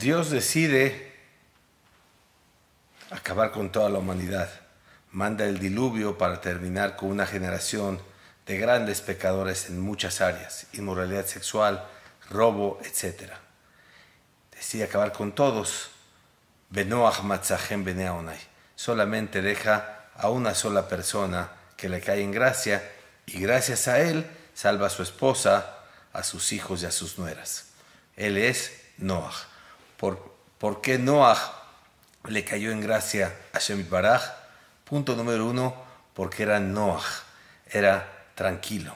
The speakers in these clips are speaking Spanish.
Dios decide acabar con toda la humanidad. Manda el diluvio para terminar con una generación de grandes pecadores en muchas áreas, inmoralidad sexual, robo, etc. Decide acabar con todos. Benoach Matzahem Solamente deja a una sola persona que le cae en gracia y gracias a él salva a su esposa, a sus hijos y a sus nueras. Él es Noah por, qué Noah le cayó en gracia a Shemit Baraj. Punto número uno, porque era Noah, era tranquilo.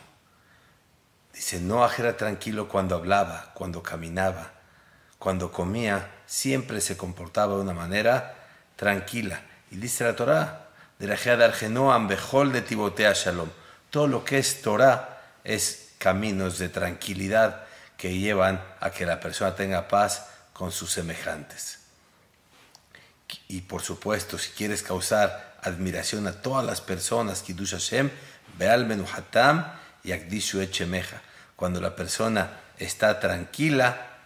Dice, Noah era tranquilo cuando hablaba, cuando caminaba, cuando comía, siempre se comportaba de una manera tranquila. Y dice la Torah, de la Argenoam, Bejol de Tibotea Shalom. Todo lo que es Torah es caminos de tranquilidad que llevan a que la persona tenga paz con sus semejantes. Y por supuesto, si quieres causar admiración a todas las personas, Kiddush Hashem, Beal Menuhatam y Akdishu Echemeja. Cuando la persona está tranquila,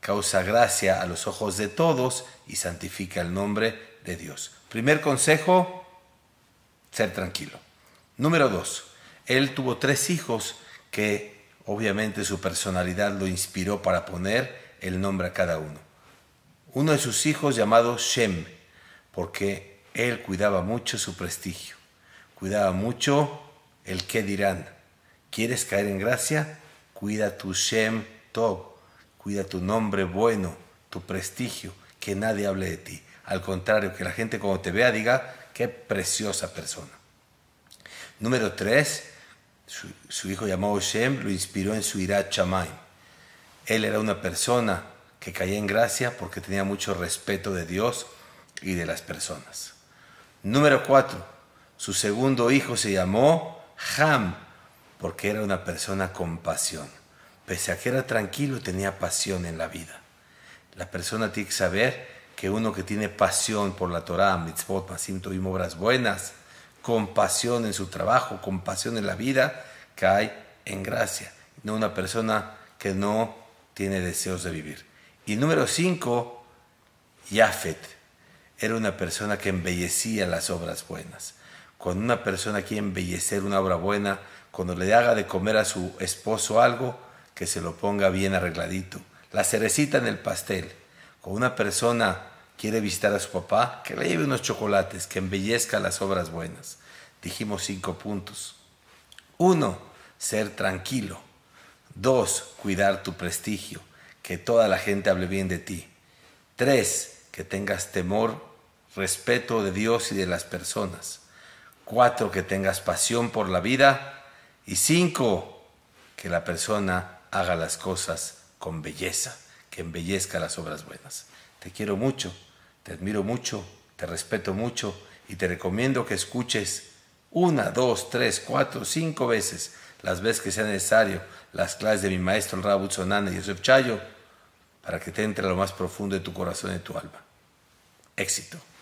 causa gracia a los ojos de todos y santifica el nombre de Dios. Primer consejo, ser tranquilo. Número dos, él tuvo tres hijos que obviamente su personalidad lo inspiró para poner el nombre a cada uno. Uno de sus hijos llamado Shem, porque él cuidaba mucho su prestigio, cuidaba mucho el qué dirán. ¿Quieres caer en gracia? Cuida tu Shem Tov, cuida tu nombre bueno, tu prestigio, que nadie hable de ti. Al contrario, que la gente cuando te vea diga, qué preciosa persona. Número tres, su, hijo llamado Shem lo inspiró en su ira Chamaim. Él era una persona que caía en gracia porque tenía mucho respeto de Dios y de las personas. Número cuatro, Su segundo hijo se llamó Ham porque era una persona con pasión. Pese a que era tranquilo, tenía pasión en la vida. La persona tiene que saber que uno que tiene pasión por la Torah, mitzvot, masim, y obras buenas, con pasión en su trabajo, con pasión en la vida, cae en gracia. No una persona que no tiene deseos de vivir. Y número cinco, Yafet era una persona que embellecía las obras buenas. Cuando una persona quiere embellecer una obra buena, cuando le haga de comer a su esposo algo, que se lo ponga bien arregladito. La cerecita en el pastel. Cuando una persona quiere visitar a su papá, que le lleve unos chocolates, que embellezca las obras buenas. Dijimos cinco puntos. Uno, ser tranquilo. Dos, cuidar tu prestigio, que toda la gente hable bien de ti. Tres, que tengas temor, respeto de Dios y de las personas. Cuatro, que tengas pasión por la vida. Y cinco, que la persona haga las cosas con belleza, que embellezca las obras buenas. Te quiero mucho, te admiro mucho, te respeto mucho y te recomiendo que escuches una, dos, tres, cuatro, cinco veces las veces que sea necesario, las clases de mi maestro, el Sonana y Yosef Chayo, para que te entre lo más profundo de tu corazón y de tu alma. Éxito.